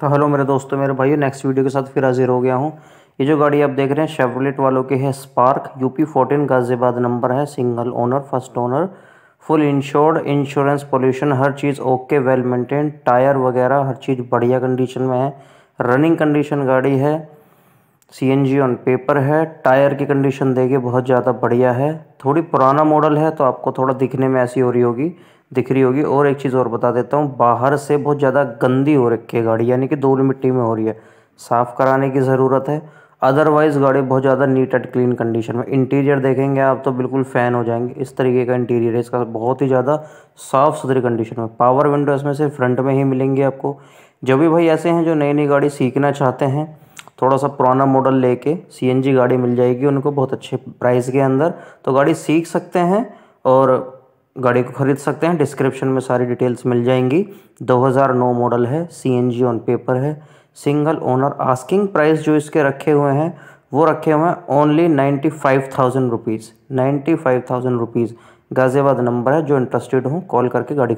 तो हाँ, हेलो मेरे दोस्तों मेरे भाइयों नेक्स्ट वीडियो के साथ फिर हाजिर हो गया हूँ ये जो गाड़ी आप देख रहे हैं शेवलेट वालों के है Spark UP fourteen Ghaziabad number है single owner first owner full insured insurance pollution हर चीज़ ओके वेल मेंटेन टायर वगैरह हर चीज़ बढ़िया कंडीशन में है रनिंग कंडीशन गाड़ी है सीएनजी ऑन पेपर है टायर की कंडीशन देखिए बहुत ज़्यादा बढ़िया है थोड़ी पुराना मॉडल है तो आपको थोड़ा दिखने में ऐसी हो रही होगी दिख रही होगी और एक चीज़ और बता देता हूँ बाहर से बहुत ज़्यादा गंदी हो रखी है गाड़ी यानी कि धूल मिट्टी में हो रही है साफ़ कराने की ज़रूरत है अदरवाइज़ गाड़ी बहुत ज़्यादा नीट एंड क्लीन कंडीशन में इंटीरियर देखेंगे आप तो बिल्कुल फ़ैन हो जाएंगे इस तरीके का इंटीरियर है इसका बहुत ही ज़्यादा साफ़ सुथरी कंडीशन में पावर विंडो इसमें से फ्रंट में ही मिलेंगे आपको जो भी भाई ऐसे हैं जो नई नई गाड़ी सीखना चाहते हैं थोड़ा सा पुराना मॉडल लेके सीएनजी गाड़ी मिल जाएगी उनको बहुत अच्छे प्राइस के अंदर तो गाड़ी सीख सकते हैं और गाड़ी को ख़रीद सकते हैं डिस्क्रिप्शन में सारी डिटेल्स मिल जाएंगी 2009 मॉडल है सीएनजी ऑन पेपर है सिंगल ओनर आस्किंग प्राइस जो इसके रखे हुए हैं वो रखे हुए हैं only ninety five thousand rupees ninety five thousand rupees Ghaziabad number है जो इंटरेस्टेड हूँ कॉल करके गाड़ी